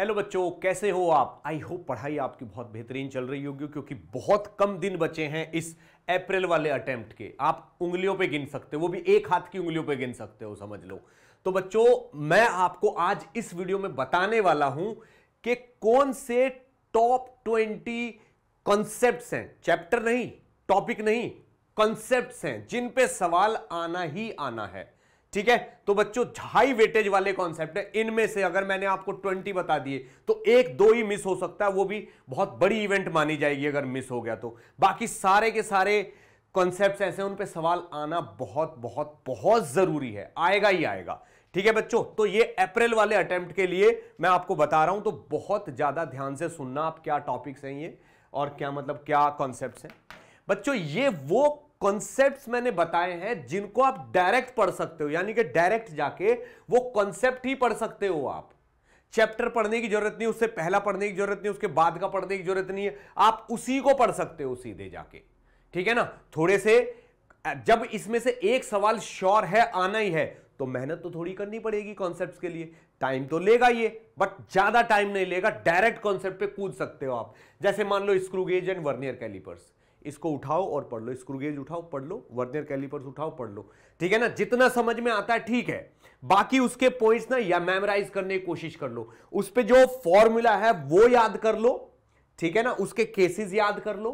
hello बच्चों कैसे हो आप आई होप पढ़ाई आपकी बहुत बेहतरीन चल रही होगी क्योंकि बहुत कम दिन बचे हैं इस अप्रैल वाले अटेम्प्ट के आप उंगलियों पे गिन सकते हो वो भी एक हाथ की उंगलियों पे गिन सकते हो समझ लो तो बच्चों मैं आपको आज इस वीडियो में बताने वाला हूं कि कौन से टॉप ट्वेंटी कॉन्सेप्ट हैं चैप्टर नहीं टॉपिक नहीं कॉन्सेप्ट हैं जिन पे सवाल आना ही आना है ठीक है तो बच्चों हाई वेटेज वाले कॉन्सेप्ट है इनमें से अगर मैंने आपको ट्वेंटी बता दिए तो एक दो ही मिस हो सकता है वो भी बहुत बड़ी इवेंट मानी जाएगी अगर मिस हो गया तो बाकी सारे के सारे कॉन्सेप्ट ऐसे उन पर सवाल आना बहुत बहुत बहुत जरूरी है आएगा ही आएगा ठीक है बच्चों तो ये अप्रैल वाले अटेम्प्ट के लिए मैं आपको बता रहा हूं तो बहुत ज्यादा ध्यान से सुनना आप क्या टॉपिक्स हैं ये और क्या मतलब क्या कॉन्सेप्ट हैं बच्चों ये वो कॉन्सेप्ट्स मैंने बताए हैं जिनको आप डायरेक्ट पढ़ सकते हो यानी कि डायरेक्ट जाके वो कॉन्सेप्ट ही पढ़ सकते हो आप चैप्टर पढ़ने की जरूरत नहीं उससे पहला पढ़ने की जरूरत नहीं उसके बाद का पढ़ने की जरूरत नहीं है आप उसी को पढ़ सकते हो सीधे जाके ठीक है ना थोड़े से जब इसमें से एक सवाल श्योर है आना ही है तो मेहनत तो थोड़ी करनी पड़ेगी कॉन्सेप्ट्स के लिए टाइम तो लेगा ये बट ज्यादा टाइम नहीं लेगा डायरेक्ट कॉन्सेप्ट पे कूद सकते हो आप जैसे मान लो स्क्रूगेज एंड वर्नियर कैलिपर्स इसको उठाओ और पढ़ लो स्क्रूगेज उठाओ पढ़ लो वर्नियर कैलिपर्स उठाओ पढ़ लो ठीक है ना जितना समझ में आता है ठीक है बाकी उसके पॉइंट्स ना या मेमोराइज करने की कोशिश कर लो उस पर जो फॉर्मूला है वो याद कर लो ठीक है ना उसके केसेस याद कर लो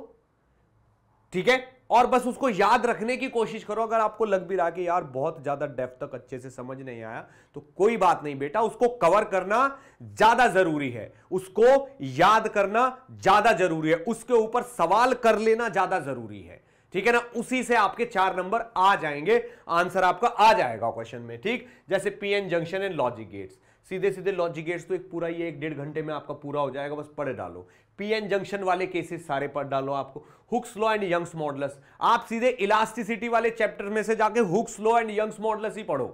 ठीक है और बस उसको याद रखने की कोशिश करो अगर आपको लग भी रहा कि यार बहुत ज्यादा डेफ तक अच्छे से समझ नहीं आया तो कोई बात नहीं बेटा उसको कवर करना ज्यादा जरूरी है उसको याद करना ज्यादा जरूरी है उसके ऊपर सवाल कर लेना ज्यादा जरूरी है ठीक है ना उसी से आपके चार नंबर आ जाएंगे आंसर आपका आ जाएगा क्वेश्चन में ठीक जैसे PN junction and logic gates सीधे सीधे लॉजिगेट्स तो एक पूरा ये एक डेढ़ घंटे में आपका पूरा हो जाएगा बस पढ़े डालो पीएन जंक्शन वाले केसेस सारे पढ़ डालो आपको Hooke's law and Young's models आप सीधे इलास्टिसिटी वाले चैप्टर में से जाके Hooke's law and Young's models ही पढ़ो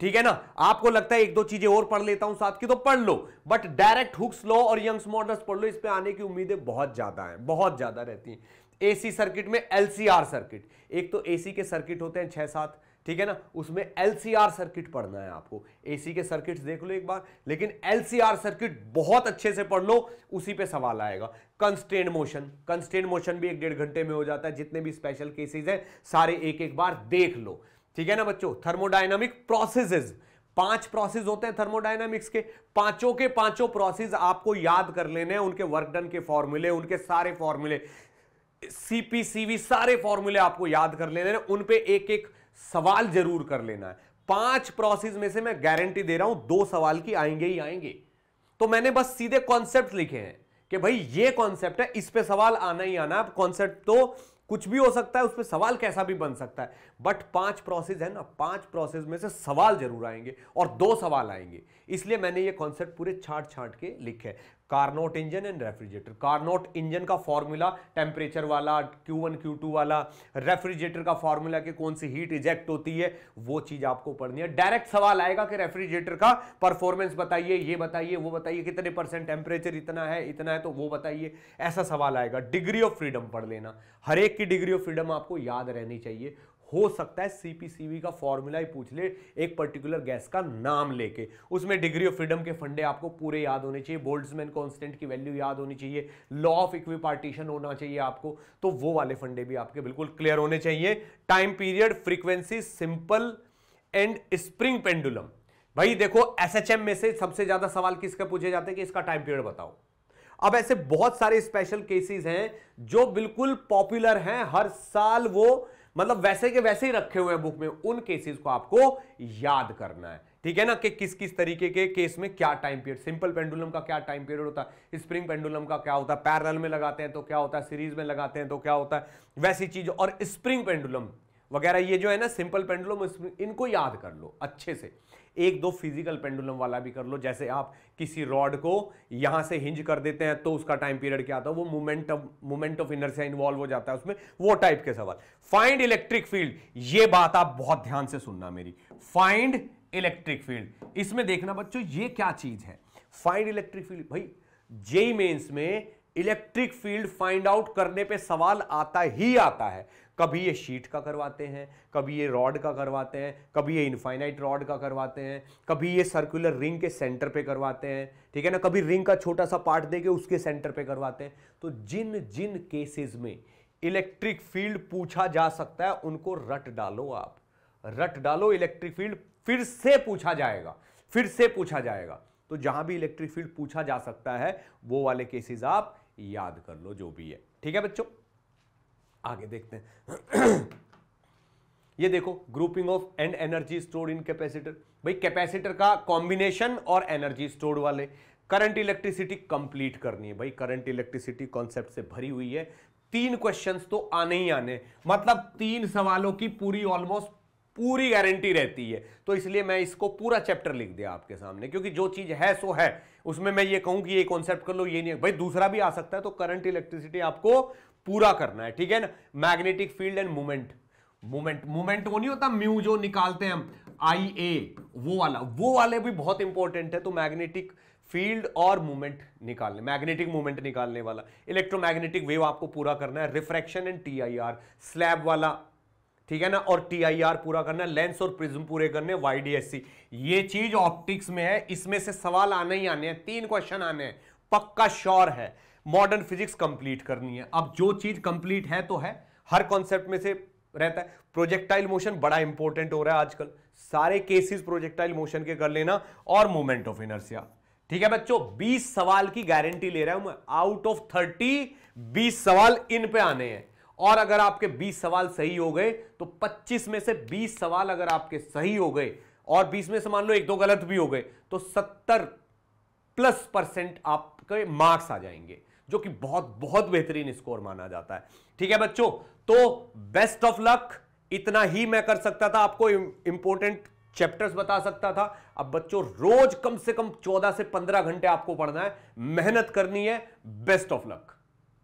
ठीक है ना आपको लगता है एक दो चीजें और पढ़ लेता हूं साथ की तो पढ़ लो बट डायरेक्ट हुक्स लॉ और यंग्स मॉडल्स पढ़ लो इस पर आने की उम्मीदें बहुत ज्यादा हैं बहुत ज्यादा रहती हैं एसी सर्किट में एलसीआर सर्किट एक तो एसी के सर्किट होते हैं छह सात ठीक है ना उसमें एलसीआर सर्किट पढ़ना है आपको एसी के सर्किट्स देख लो एक बार लेकिन एलसीआर सर्किट बहुत अच्छे से पढ़ लो उसी पे सवाल आएगा कंस्टेंट मोशन कंस्टेंट मोशन भी एक डेढ़ घंटे में हो जाता है जितने भी स्पेशल केसेज हैं सारे एक एक बार देख लो ठीक है ना बच्चों थर्मोडाइनमिक प्रोसेसेस पांच प्रोसेस होते हैं थर्मोडाइनमिक्स के पांचों के पांचों प्रोसेस आपको याद कर लेने हैं उनके वर्क डन के फॉर्मूले उनके सारे फॉर्मूले सीपीसीवी सारे फॉर्मूले आपको याद कर लेने हैं उन पे एक एक सवाल जरूर कर लेना है पांच प्रोसेस में से मैं गारंटी दे रहा हूं दो सवाल की आएंगे ही आएंगे तो मैंने बस सीधे कॉन्सेप्ट लिखे हैं कि भाई ये कॉन्सेप्ट है इस पे सवाल आना ही आना कॉन्सेप्ट तो कुछ भी हो सकता है उस पर सवाल कैसा भी बन सकता है बट पांच प्रोसेस है ना पांच प्रोसेस में से सवाल जरूर आएंगे और दो सवाल आएंगे इसलिए मैंने ये कॉन्सेप्ट पूरे छाट छाट के लिखे Carnot engine and refrigerator Carnot engine का फॉर्मूला टेम्परेचर वाला Q1 Q2 वाला रेफ्रिजरेटर का फॉर्मूला के कौन सी हीट इजेक्ट होती है वो चीज आपको पढ़नी है डायरेक्ट सवाल आएगा कि रेफ्रिजरेटर का परफॉर्मेंस बताइए ये बताइए वो बताइए कितने परसेंट टेम्परेचर इतना है इतना है तो वो बताइए ऐसा सवाल आएगा डिग्री ऑफ फ्रीडम पढ़ लेना हर एक की डिग्री ऑफ फ्रीडम आपको याद रहनी चाहिए हो सकता है सीपीसीवी का फॉर्मूला ही पूछ ले एक पर्टिकुलर गैस का नाम लेके उसमें डिग्री ऑफ फ्रीडम के फंडे आपको पूरे याद होने चाहिए बोल्ड्समैन कांस्टेंट की वैल्यू याद होनी चाहिए लॉ ऑफ इक्विपार्टीशन होना चाहिए आपको तो वो वाले फंडे भी आपके बिल्कुल क्लियर होने चाहिए time period frequency simple and spring pendulum भाई देखो एस में से सबसे ज्यादा सवाल किसके पूछे जाते हैं कि इसका टाइम पीरियड बताओ अब ऐसे बहुत सारे स्पेशल केसेस हैं जो बिल्कुल पॉपुलर हैं हर साल वो मतलब वैसे के वैसे ही रखे हुए हैं बुक में उन केसेस को आपको याद करना है ठीक है ना कि किस किस तरीके के केस में क्या टाइम पीरियड सिंपल पेंडुलम का क्या टाइम पीरियड होता है स्प्रिंग पेंडुलम का क्या होता है पैरल में लगाते हैं तो क्या होता है सीरीज में लगाते हैं तो क्या होता है वैसी चीज और स्प्रिंग पेंडुलम वगैरह ये जो है ना सिंपल पेंडुलम इनको याद कर लो अच्छे से एक दो फिजिकल पेंडुलम वाला भी कर लो जैसे आप किसी रॉड को यहाँ से हिंज कर देते हैं तो उसका टाइम पीरियड क्या आता है वो moment of moment of inertia involve हो जाता है उसमें वो टाइप के सवाल फाइंड इलेक्ट्रिक फील्ड ये बात आप बहुत ध्यान से सुनना मेरी फाइंड इलेक्ट्रिक फील्ड इसमें देखना बच्चों ये क्या चीज है फाइंड इलेक्ट्रिक फील्ड भाई जेई मेन्स में इलेक्ट्रिक फील्ड फाइंड आउट करने पे सवाल आता ही आता है कभी ये शीट का करवाते हैं कभी ये रॉड का करवाते हैं कभी ये इनफाइनाइट रॉड का करवाते हैं कभी ये सर्कुलर रिंग के सेंटर पे करवाते हैं ठीक है ना कभी रिंग का छोटा सा पार्ट दे के उसके सेंटर पे करवाते हैं तो जिन जिन केसेस में इलेक्ट्रिक फील्ड पूछा जा सकता है उनको रट डालो आप रट डालो इलेक्ट्रिक फील्ड फिर से पूछा जाएगा फिर से पूछा जाएगा तो जहां भी इलेक्ट्रिक फील्ड पूछा जा सकता है वो वाले केसेस आप याद कर लो जो भी है ठीक है बच्चों आगे देखते हैं ये देखो grouping of and energy store in capacitor भाई कैपेसिटर का कॉम्बिनेशन और एनर्जी स्टोर वाले करंट इलेक्ट्रिसिटी कंप्लीट करनी है भाई करंट इलेक्ट्रिसिटी कॉन्सेप्ट से भरी हुई है तीन क्वेश्चंस तो आने ही आने मतलब तीन सवालों की पूरी ऑलमोस्ट पूरी गारंटी रहती है तो इसलिए मैं इसको पूरा चैप्टर लिख दिया आपके सामने क्योंकि जो चीज़ है सो है उसमें मैं ये कहूं कि ये कॉन्सेप्ट कर लो ये नहीं भाई दूसरा भी आ सकता है तो करंट इलेक्ट्रिसिटी आपको पूरा करना है ठीक है ना magnetic field and movement movement movement वो नहीं होता म्यू जो निकालते हैं हम आई ए वो वाला वो वाले भी बहुत इंपॉर्टेंट है तो मैग्नेटिक फील्ड और मूवमेंट निकालने मैग्नेटिक मूवमेंट निकालने वाला इलेक्ट्रोमैग्नेटिक वेव आपको पूरा करना है refraction and T I R slab वाला ठीक है ना और आर पूरा करना लेंस और प्रिज्म पूरे करने वाईडीएससी ये चीज ऑप्टिक्स में है इसमें से सवाल आने ही आने हैं तीन क्वेश्चन आने हैं पक्का श्योर है मॉडर्न फिजिक्स कंप्लीट करनी है अब जो चीज कंप्लीट है तो है हर कॉन्सेप्ट में से रहता है प्रोजेक्टाइल मोशन बड़ा इंपॉर्टेंट हो रहा है आजकल सारे केसेस प्रोजेक्टाइल मोशन के कर लेना और मोमेंट ऑफ इनर्सिया ठीक है बच्चों बीस सवाल की गारंटी ले रहा हूं मैं आउट ऑफ थर्टी बीस सवाल इन पे आने हैं और अगर आपके 20 सवाल सही हो गए तो 25 में से 20 सवाल अगर आपके सही हो गए और 20 में से मान लो एक दो गलत भी हो गए तो 70 प्लस परसेंट आपके मार्क्स आ जाएंगे जो कि बहुत बहुत बेहतरीन स्कोर माना जाता है ठीक है बच्चों तो बेस्ट ऑफ लक इतना ही मैं कर सकता था आपको इंपॉर्टेंट चैप्टर्स बता सकता था अब बच्चों रोज कम से कम 14 से 15 घंटे आपको पढ़ना है मेहनत करनी है बेस्ट ऑफ लक